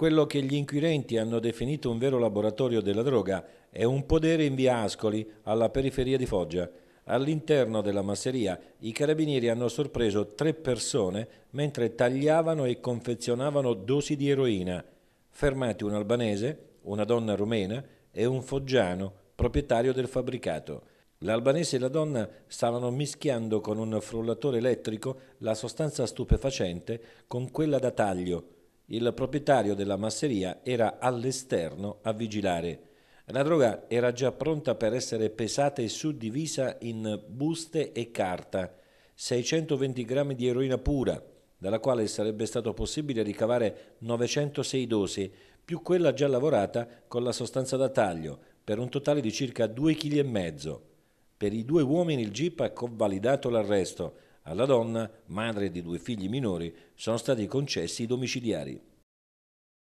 Quello che gli inquirenti hanno definito un vero laboratorio della droga è un podere in via Ascoli, alla periferia di Foggia. All'interno della masseria i carabinieri hanno sorpreso tre persone mentre tagliavano e confezionavano dosi di eroina. Fermati un albanese, una donna rumena e un foggiano, proprietario del fabbricato. L'albanese e la donna stavano mischiando con un frullatore elettrico la sostanza stupefacente con quella da taglio il proprietario della masseria era all'esterno a vigilare. La droga era già pronta per essere pesata e suddivisa in buste e carta, 620 grammi di eroina pura, dalla quale sarebbe stato possibile ricavare 906 dosi, più quella già lavorata con la sostanza da taglio, per un totale di circa 2,5 kg. Per i due uomini il GIP ha convalidato l'arresto, alla donna, madre di due figli minori, sono stati concessi i domiciliari.